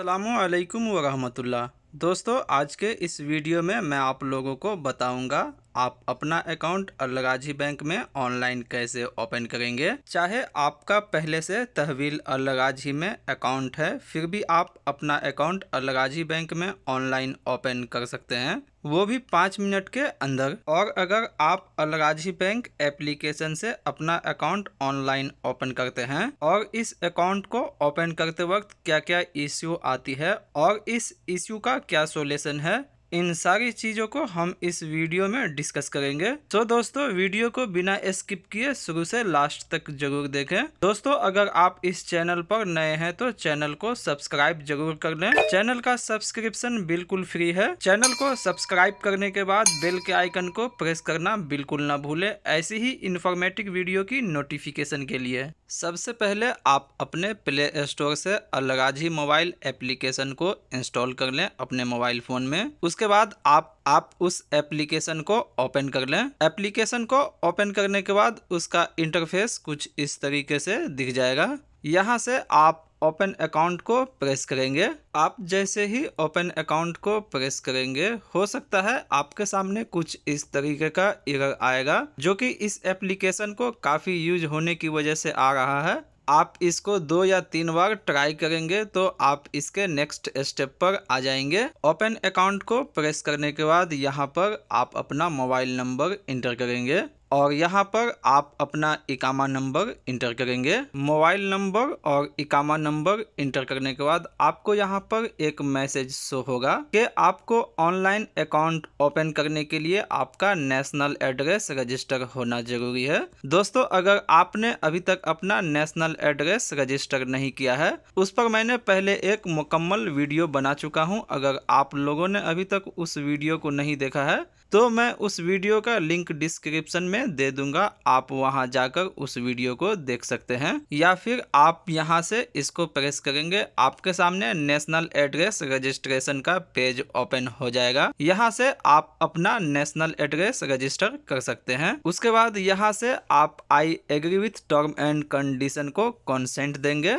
अल्लाम वरहमतुल्ला दोस्तों आज के इस वीडियो में मैं आप लोगों को बताऊंगा आप अपना अकाउंट अलगाजी बैंक में ऑनलाइन कैसे ओपन करेंगे चाहे आपका पहले से तहवील अलगाजी में अकाउंट है फिर भी आप अपना अकाउंट अलगाजी बैंक में ऑनलाइन ओपन कर सकते हैं वो भी पाँच मिनट के अंदर और अगर आप अलगाजी बैंक एप्लीकेशन से अपना अकाउंट ऑनलाइन ओपन करते हैं और इस अकाउंट को ओपन करते वक्त क्या क्या इश्यू आती है और इस इश्यू का क्या सोल्यूशन है इन सारी चीज़ों को हम इस वीडियो में डिस्कस करेंगे तो दोस्तों वीडियो को बिना स्किप किए शुरू से लास्ट तक जरूर देखें दोस्तों अगर आप इस चैनल पर नए हैं तो चैनल को सब्सक्राइब जरूर कर लें चैनल का सब्सक्रिप्शन बिल्कुल फ्री है चैनल को सब्सक्राइब करने के बाद बेल के आइकन को प्रेस करना बिल्कुल ना भूले ऐसी ही इन्फॉर्मेटिव वीडियो की नोटिफिकेशन के लिए सबसे पहले आप अपने प्ले स्टोर से अलगाजी मोबाइल एप्लीकेशन को इंस्टॉल कर लें अपने मोबाइल फ़ोन में उसके बाद आप आप उस एप्लीकेशन को ओपन कर लें एप्लीकेशन को ओपन करने के बाद उसका इंटरफेस कुछ इस तरीके से दिख जाएगा यहाँ से आप ओपन अकाउंट को प्रेस करेंगे आप जैसे ही ओपन अकाउंट को प्रेस करेंगे हो सकता है आपके सामने कुछ इस तरीके का एरर आएगा जो कि इस एप्लीकेशन को काफ़ी यूज होने की वजह से आ रहा है आप इसको दो या तीन बार ट्राई करेंगे तो आप इसके नेक्स्ट स्टेप पर आ जाएंगे ओपन अकाउंट को प्रेस करने के बाद यहाँ पर आप अपना मोबाइल नंबर इंटर करेंगे और यहाँ पर आप अपना इकामा नंबर इंटर करेंगे मोबाइल नंबर और इकामा नंबर इंटर करने के बाद आपको यहाँ पर एक मैसेज शो होगा कि आपको ऑनलाइन अकाउंट ओपन करने के लिए आपका नेशनल एड्रेस रजिस्टर होना जरूरी है दोस्तों अगर आपने अभी तक अपना नेशनल एड्रेस रजिस्टर नहीं किया है उस पर मैंने पहले एक मुकम्मल वीडियो बना चुका हूँ अगर आप लोगों ने अभी तक उस वीडियो को नहीं देखा है तो मैं उस वीडियो का लिंक डिस्क्रिप्शन में दे दूंगा आप वहां जाकर उस वीडियो को देख सकते हैं या फिर आप यहां से इसको प्रेस करेंगे आपके सामने नेशनल एड्रेस रजिस्ट्रेशन का पेज ओपन हो जाएगा यहां से आप अपना नेशनल एड्रेस रजिस्टर कर सकते हैं उसके बाद यहां से आप I agree with term and condition को कंसेंट देंगे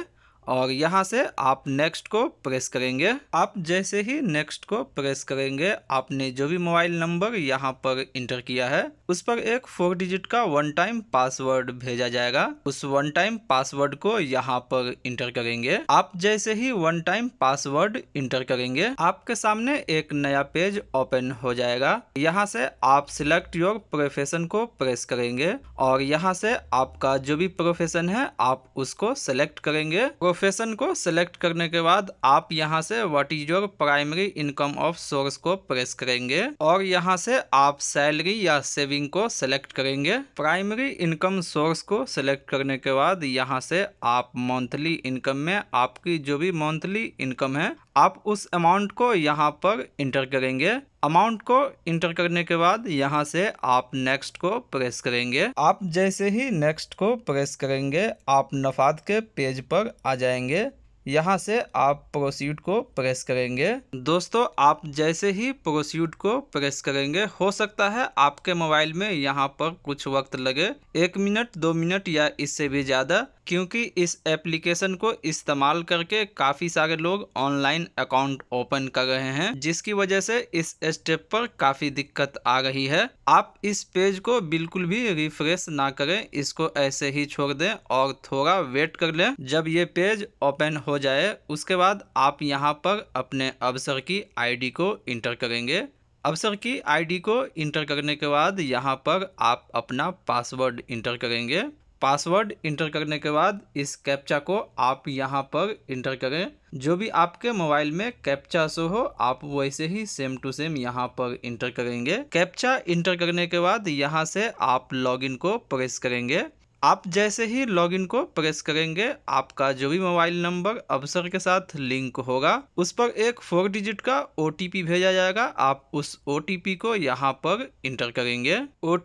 और यहाँ से आप नेक्स्ट को प्रेस करेंगे आप जैसे ही नेक्स्ट को प्रेस करेंगे आपने जो भी मोबाइल नंबर यहाँ पर इंटर किया है उस पर एक फोर डिजिट का वन टाइम पासवर्ड भेजा जाएगा उस वन टाइम पासवर्ड को यहाँ पर इंटर करेंगे आप जैसे ही वन टाइम पासवर्ड इंटर करेंगे आपके सामने एक नया पेज ओपन हो जाएगा यहाँ से आप सिलेक्ट योर प्रोफेशन को प्रेस करेंगे और यहाँ से आपका जो भी प्रोफेशन है आप उसको सिलेक्ट करेंगे प्रोफेशन को सिलेक्ट करने के बाद आप यहां से what is your primary income of source को प्रेस करेंगे और यहाँ से आप सैलरी या सेविंग को सिलेक्ट करेंगे प्राइमरी इनकम सोर्स को सिलेक्ट करने के बाद यहाँ से आप मंथली इनकम में आपकी जो भी मंथली इनकम है आप उस अमाउंट को यहाँ पर इंटर करेंगे अमाउंट को इंटर करने के बाद यहाँ से आप नेक्स्ट को प्रेस करेंगे आप जैसे ही नेक्स्ट को प्रेस करेंगे आप नफाद के पेज पर आ जाएंगे यहाँ से आप प्रोसीड को प्रेस करेंगे दोस्तों आप जैसे ही प्रोसीड को प्रेस करेंगे हो सकता है आपके मोबाइल में यहाँ पर कुछ वक्त लगे एक मिनट दो मिनट या इससे भी ज़्यादा क्योंकि इस एप्लीकेशन को इस्तेमाल करके काफ़ी सारे लोग ऑनलाइन अकाउंट ओपन कर रहे हैं जिसकी वजह से इस स्टेप पर काफ़ी दिक्कत आ रही है आप इस पेज को बिल्कुल भी रिफ्रेश ना करें इसको ऐसे ही छोड़ दें और थोड़ा वेट कर लें जब ये पेज ओपन हो जाए उसके बाद आप यहाँ पर अपने अवसर की आईडी को इंटर करेंगे अवसर की आईडी को इंटर करने के बाद यहाँ पर आप अपना पासवर्ड इंटर करेंगे पासवर्ड इंटर करने के बाद इस कैप्चा को आप यहाँ पर इंटर करें जो भी आपके मोबाइल में कैप्चा शो हो आप वैसे ही सेम टू सेम यहाँ पर इंटर करेंगे कैप्चा इंटर करने के बाद यहाँ से आप लॉगिन को प्रेस करेंगे आप जैसे ही लॉगिन को प्रेस करेंगे आपका जो भी मोबाइल नंबर अवसर के साथ लिंक होगा उस पर एक फोर डिजिट का ओ भेजा जाएगा आप उस ओ को यहाँ पर इंटर करेंगे ओ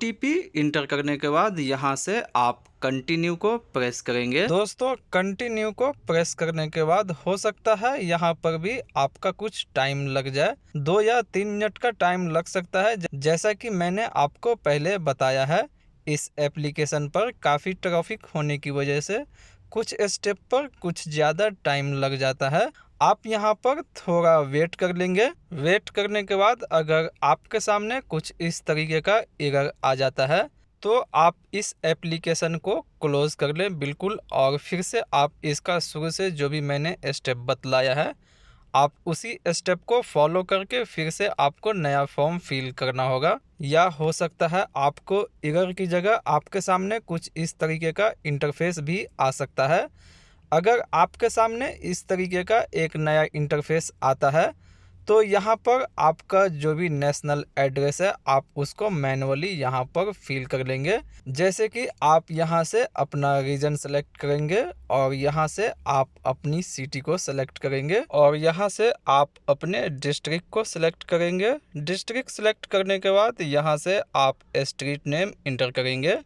इंटर करने के बाद यहाँ से आप कंटिन्यू को प्रेस करेंगे दोस्तों कंटिन्यू को प्रेस करने के बाद हो सकता है यहाँ पर भी आपका कुछ टाइम लग जाए दो या तीन मिनट का टाइम लग सकता है जैसा कि मैंने आपको पहले बताया है इस एप्लीकेशन पर काफ़ी ट्रैफिक होने की वजह से कुछ स्टेप पर कुछ ज़्यादा टाइम लग जाता है आप यहाँ पर थोड़ा वेट कर लेंगे वेट करने के बाद अगर आपके सामने कुछ इस तरीके का एरर आ जाता है तो आप इस एप्लीकेशन को क्लोज़ कर लें बिल्कुल और फिर से आप इसका शुरू से जो भी मैंने स्टेप बतलाया है आप उसी स्टेप को फॉलो करके फिर से आपको नया फॉर्म फिल करना होगा या हो सकता है आपको इगर की जगह आपके सामने कुछ इस तरीके का इंटरफेस भी आ सकता है अगर आपके सामने इस तरीके का एक नया इंटरफेस आता है तो यहाँ पर आपका जो भी नेशनल एड्रेस है आप उसको मैनुअली यहाँ पर फिल कर लेंगे जैसे कि आप यहाँ से अपना रीजन सेलेक्ट करेंगे और यहाँ से आप अपनी सिटी को सेलेक्ट करेंगे और यहाँ से आप अपने डिस्ट्रिक्ट को सिलेक्ट करेंगे डिस्ट्रिक्ट सेलेक्ट करने के बाद यहाँ से आप स्ट्रीट नेम इंटर करेंगे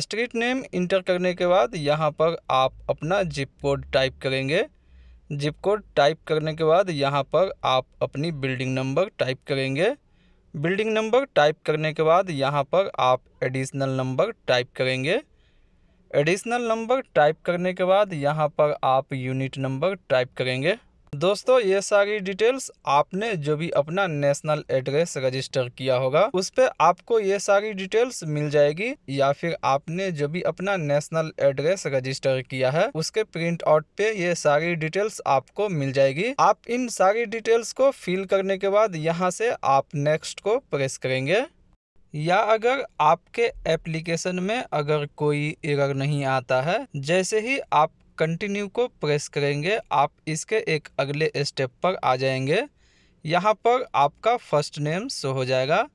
स्ट्रीट नेम इंटर करने के बाद यहाँ पर आप अपना जिप कोड टाइप करेंगे ज़िप कोड टाइप करने के बाद यहाँ पर आप अपनी बिल्डिंग नंबर टाइप करेंगे बिल्डिंग नंबर टाइप करने के बाद यहाँ पर आप एडिशनल नंबर टाइप करेंगे एडिशनल नंबर टाइप करने के बाद यहाँ पर आप यूनिट नंबर टाइप करेंगे दोस्तों ये सारी डिटेल्स आपने जो भी अपना नेशनल एड्रेस रजिस्टर किया होगा उस पर आपको ये सारी डिटेल्स मिल जाएगी या फिर आपने जो भी अपना नेशनल एड्रेस रजिस्टर किया है उसके प्रिंट आउट पे ये सारी डिटेल्स आपको मिल जाएगी आप इन सारी डिटेल्स को फिल करने के बाद यहाँ से आप नेक्स्ट को प्रेस करेंगे या अगर आपके एप्लीकेशन में अगर कोई एरर नहीं आता है जैसे ही आप कंटिन्यू को प्रेस करेंगे आप इसके एक अगले स्टेप पर आ जाएंगे यहाँ पर आपका फर्स्ट नेम शो हो जाएगा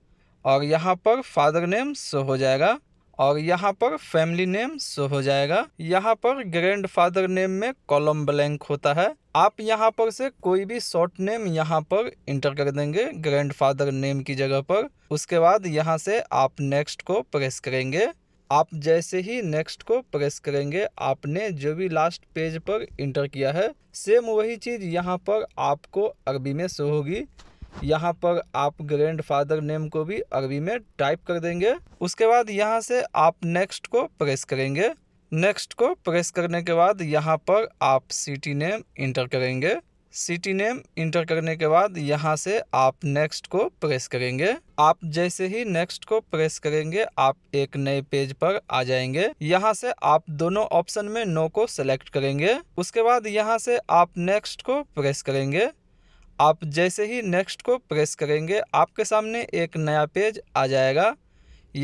और यहाँ पर फादर नेम शो हो जाएगा और यहाँ पर फैमिली नेम शो हो जाएगा यहाँ पर ग्रैंड फादर नेम में कॉलम ब्लैंक होता है आप यहाँ पर से कोई भी शॉर्ट नेम यहाँ पर इंटर कर देंगे ग्रैंड फादर नेम की जगह पर उसके बाद यहाँ से आप नेक्स्ट को प्रेस करेंगे आप जैसे ही नेक्स्ट को प्रेस करेंगे आपने जो भी लास्ट पेज पर इंटर किया है सेम वही चीज़ यहाँ पर आपको अरबी में शो होगी यहाँ पर आप ग्रैंडफादर नेम को भी अरबी में टाइप कर देंगे उसके बाद यहाँ से आप नेक्स्ट को प्रेस करेंगे नेक्स्ट को प्रेस करने के बाद यहाँ पर आप सिटी नेम इंटर करेंगे सिटी नेम इंटर करने के बाद यहाँ से आप नेक्स्ट को प्रेस करेंगे आप जैसे ही नेक्स्ट को प्रेस करेंगे आप एक नए पेज पर आ जाएंगे यहाँ से आप दोनों ऑप्शन में नो को सेलेक्ट करेंगे उसके बाद यहाँ से आप नेक्स्ट को प्रेस करेंगे आप जैसे ही नेक्स्ट को प्रेस करेंगे आपके सामने एक नया पेज आ जाएगा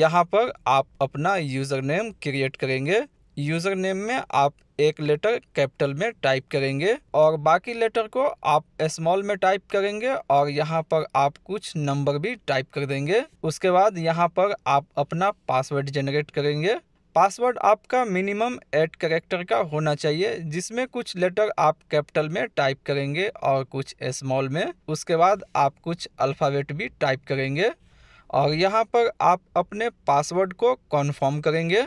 यहाँ पर आप अपना यूज़र नेम क्रिएट करेंगे यूज़र नेम में आप एक लेटर कैपिटल में टाइप करेंगे और बाकी लेटर को आप स्मॉल में टाइप करेंगे और यहाँ पर आप कुछ नंबर भी टाइप कर देंगे उसके बाद यहाँ पर आप अपना पासवर्ड जनरेट करेंगे पासवर्ड आपका मिनिमम एट करेक्टर का होना चाहिए जिसमें कुछ लेटर आप कैपिटल में टाइप करेंगे और कुछ स्मॉल में उसके बाद आप कुछ अल्फ़ाबेट भी टाइप करेंगे और यहाँ पर आप अपने पासवर्ड को कॉन्फर्म करेंगे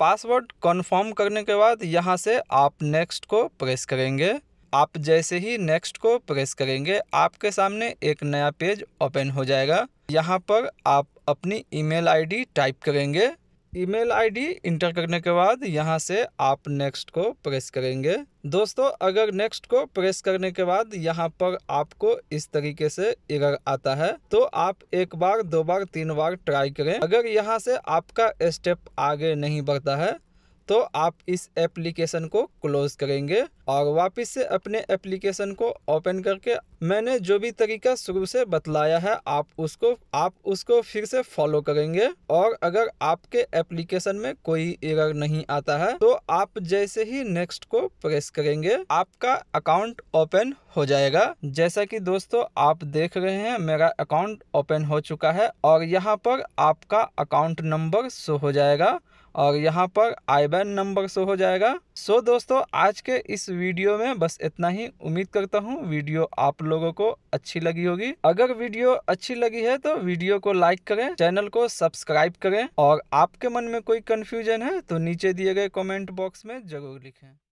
पासवर्ड कन्फर्म करने के बाद यहाँ से आप नेक्स्ट को प्रेस करेंगे आप जैसे ही नेक्स्ट को प्रेस करेंगे आपके सामने एक नया पेज ओपन हो जाएगा यहाँ पर आप अपनी ईमेल आईडी टाइप करेंगे ईमेल आईडी इंटर करने के बाद यहाँ से आप नेक्स्ट को प्रेस करेंगे दोस्तों अगर नेक्स्ट को प्रेस करने के बाद यहाँ पर आपको इस तरीके से एरर आता है तो आप एक बार दो बार तीन बार ट्राई करें अगर यहाँ से आपका स्टेप आगे नहीं बढ़ता है तो आप इस एप्लीकेशन को क्लोज़ करेंगे और वापस से अपने एप्लीकेशन को ओपन करके मैंने जो भी तरीका शुरू से बतलाया है आप उसको आप उसको फिर से फॉलो करेंगे और अगर आपके एप्लीकेशन में कोई एरर नहीं आता है तो आप जैसे ही नेक्स्ट को प्रेस करेंगे आपका अकाउंट ओपन हो जाएगा जैसा कि दोस्तों आप देख रहे हैं मेरा अकाउंट ओपन हो चुका है और यहाँ पर आपका अकाउंट नंबर शो हो जाएगा और यहाँ पर आई बैन नंबर शो हो जाएगा सो so दोस्तों आज के इस वीडियो में बस इतना ही उम्मीद करता हूँ वीडियो आप लोगों को अच्छी लगी होगी अगर वीडियो अच्छी लगी है तो वीडियो को लाइक करें चैनल को सब्सक्राइब करें और आपके मन में कोई कन्फ्यूजन है तो नीचे दिए गए कॉमेंट बॉक्स में जरूर लिखें